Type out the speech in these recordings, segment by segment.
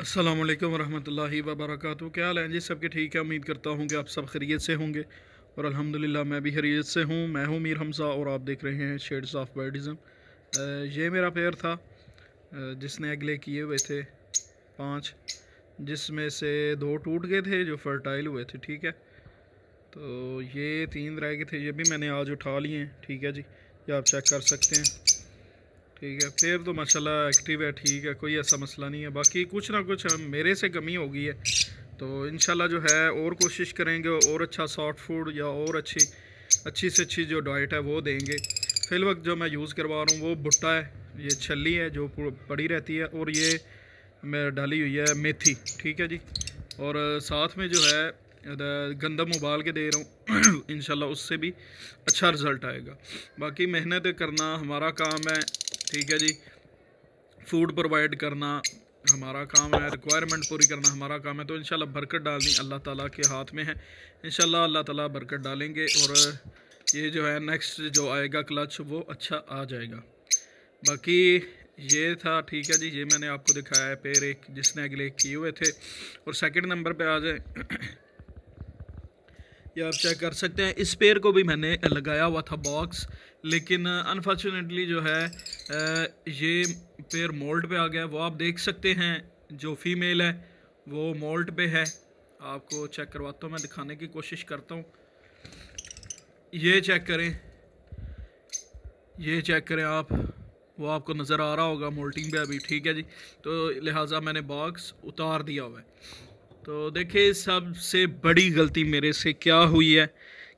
असलम वरहमल वबरक क्या हाल है जी सबके ठीक है उम्मीद करता हूँ कि आप सब खरीत से होंगे और अल्हम्दुलिल्लाह मैं भी खरीत से हूँ मैं हूँ मीर हमसा और आप देख रहे हैं शेड्स ऑफ बर्डिज़म ये मेरा पेयर था जिसने अगले किए हुए थे पाँच जिसमें से दो टूट गए थे जो फर्टाइल हुए थे ठीक है तो ये तीन रह गए थे ये भी मैंने आज उठा लिए हैं ठीक है जी ये आप चेक कर सकते हैं ठीक है फिर तो माशाल्लाह एक्टिव है ठीक है कोई ऐसा मसला नहीं है बाकी कुछ ना कुछ मेरे से कमी हो गई है तो इन जो है और कोशिश करेंगे और अच्छा सॉफ्ट फूड या और अच्छी अच्छी से अच्छी जो डाइट है वो देंगे फिल वक्त जो मैं यूज़ करवा रहा हूँ वो भुट्टा है ये छली है जो पड़ी रहती है और ये मैं डाली हुई है मेथी ठीक है जी और साथ में जो है गंदम उबाल के दे रहा हूँ इन उससे भी अच्छा रिज़ल्ट आएगा बाकी मेहनत करना हमारा काम है ठीक है जी फूड प्रोवाइड करना हमारा काम है रिक्वायरमेंट पूरी करना हमारा काम है तो इन बरकत डालनी अल्लाह ताला के हाथ में है इंशाल्लाह अल्लाह ताला बरकत डालेंगे और ये जो है नेक्स्ट जो आएगा क्लच वो अच्छा आ जाएगा बाकी ये था ठीक है जी ये मैंने आपको दिखाया है पेड़ एक जिसने अगले किए हुए थे और सेकंड नंबर पे आ जाए ये आप चेक कर सकते हैं इस पेयर को भी मैंने लगाया हुआ था बॉक्स लेकिन अनफॉर्चुनेटली जो है ये पेयर मोल्ट पे आ गया वो आप देख सकते हैं जो फीमेल है वो मोल्ट पे है आपको चेक करवाता हूँ मैं दिखाने की कोशिश करता हूँ ये चेक करें ये चेक करें आप वो आपको नज़र आ रहा होगा मोल्टिंग पे अभी ठीक है जी तो लिहाजा मैंने बॉक्स उतार दिया हुआ है तो देखिए सबसे बड़ी गलती मेरे से क्या हुई है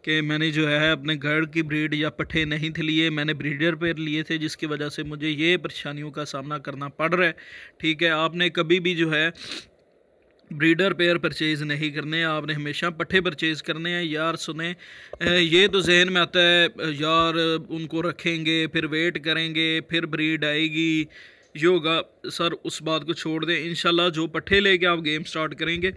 कि मैंने जो है अपने घर की ब्रीड या पट्ठे नहीं थे लिए मैंने ब्रीडर पर लिए थे जिसकी वजह से मुझे ये परेशानियों का सामना करना पड़ रहा है ठीक है आपने कभी भी जो है ब्रीडर पेयर परचेज़ नहीं करने आपने हमेशा पट्ठे परचेज़ करने हैं यार सुने ये तो जहन में आता है यार उनको रखेंगे फिर वेट करेंगे फिर ब्रीड आएगी ये होगा सर उस बात को छोड़ दें इन जो पट्ठे लेके आप गेम स्टार्ट करेंगे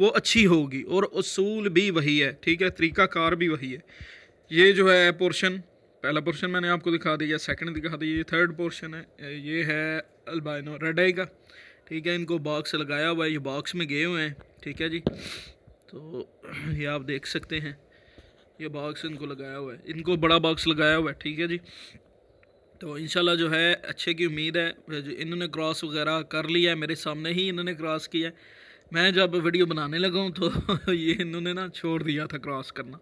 वो अच्छी होगी और असूल भी वही है ठीक है तरीका कार भी वही है ये जो है पोर्शन पहला पोर्शन मैंने आपको दिखा दिया सेकंड दिखा दिया ये थर्ड पोर्शन है ये है अल्बाइनो रेडे का ठीक है इनको बॉक्स लगाया हुआ है ये बॉक्स में गए हुए हैं ठीक है जी तो ये आप देख सकते हैं ये बॉक्स इनको लगाया हुआ है इनको बड़ा बॉक्स लगाया हुआ है ठीक है जी तो इन जो है अच्छे की उम्मीद है इन्होंने क्रॉस वगैरह कर लिया है मेरे सामने ही इन्होंने क्रॉस किया है मैं जब वीडियो बनाने लगा हूँ तो ये इन्होंने ना छोड़ दिया था क्रॉस करना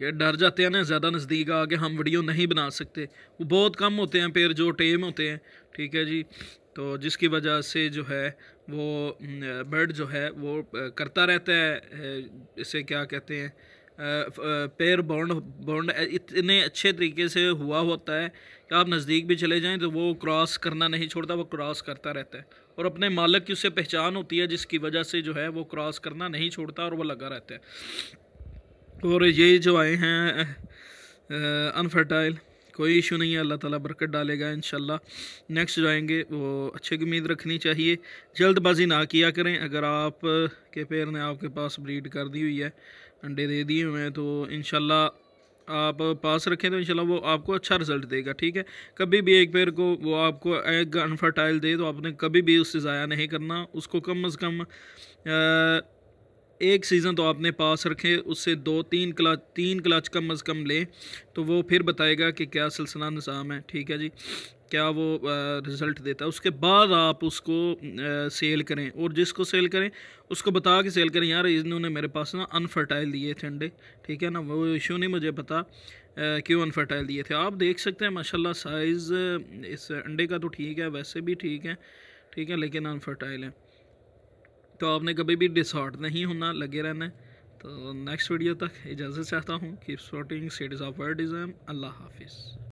कि डर जाते हैं ना ज़्यादा नज़दीक आके हम वीडियो नहीं बना सकते वो बहुत कम होते हैं पेड़ जो टेम होते हैं ठीक है जी तो जिसकी वजह से जो है वो बर्ड जो है वो करता रहता है इसे क्या कहते हैं पेड़ बॉन्ड बॉन्ड इतने अच्छे तरीके से हुआ होता है तो आप नज़दीक भी चले जाएं तो वो क्रॉस करना नहीं छोड़ता वो क्रॉस करता रहता है और अपने मालक की उससे पहचान होती है जिसकी वजह से जो है वो क्रॉस करना नहीं छोड़ता और वो लगा रहता है और ये जो आए हैं अनफर्टाइल कोई इशू नहीं है अल्लाह ताला बरकत डालेगा इन नेक्स्ट जो वो अच्छे की उम्मीद रखनी चाहिए जल्दबाजी ना किया करें अगर आप के पैर ने आपके पास ब्रीड कर दी हुई है अंडे दे दिए हुए हैं तो इन आप पास रखें तो इनशाला वो आपको अच्छा रिजल्ट देगा ठीक है कभी भी एक पेयर को वो आपको एग अनफर्टाइल दे तो आपने कभी भी उससे ज़ाया नहीं करना उसको कम अज़ कम आ, एक सीज़न तो आपने पास रखे उससे दो तीन क्लाच तीन क्लाच कम अज़ कम लें तो वो फिर बताएगा कि क्या सिलसिला निज़ाम है ठीक है जी क्या वो रिज़ल्ट देता है उसके बाद आप उसको आ, सेल करें और जिसको सेल करें उसको बता के सेल करें यार इन्होंने मेरे पास ना अनफर्टाइल दिए थे अंडे ठीक है ना वो इशू नहीं मुझे पता क्यों अनफर्टाइल दिए थे आप देख सकते हैं माशाल्लाह साइज़ इस अंडे का तो ठीक है वैसे भी ठीक है ठीक है लेकिन अनफर्टाइल है तो आपने कभी भी डिसऑर्ड नहीं होना लगे रहना है तो नेक्स्ट वीडियो तक इजाज़त चाहता हूँ कि स्पोर्टिंग स्टेटस ऑफ वर्डिज़म अल्लाह हाफिज़